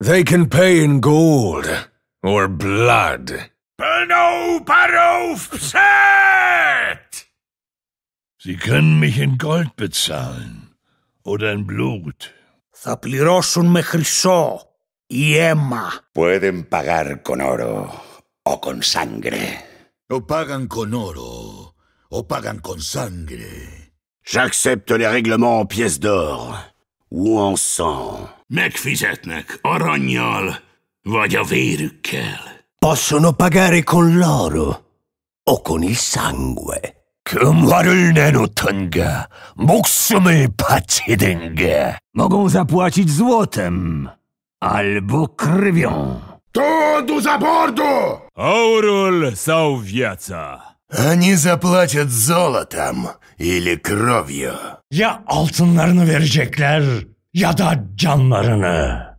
They can pay in gold or blood. Sie können mich in Gold bezahlen oder in Blut. Θα πληρώσουν με χρυσό ή αίμα. Pueden pagar con oro o con sangre. O pagan con oro o pagan con sangre. J'accepte les règlements en pièces d'or. Wonson. Megfizetnek aranyjal, vagy a vérükkel. Possono pagare con l'oro, o con il sangue. 금화를 내놓던가, 목숨을 바치든가. Mogą zapłacić złotem, albo krwią. Todos a bordo! Aurul sau Они zaplatat zolotam или krovyu. Ya altınlarını verecekler ya da canlarını.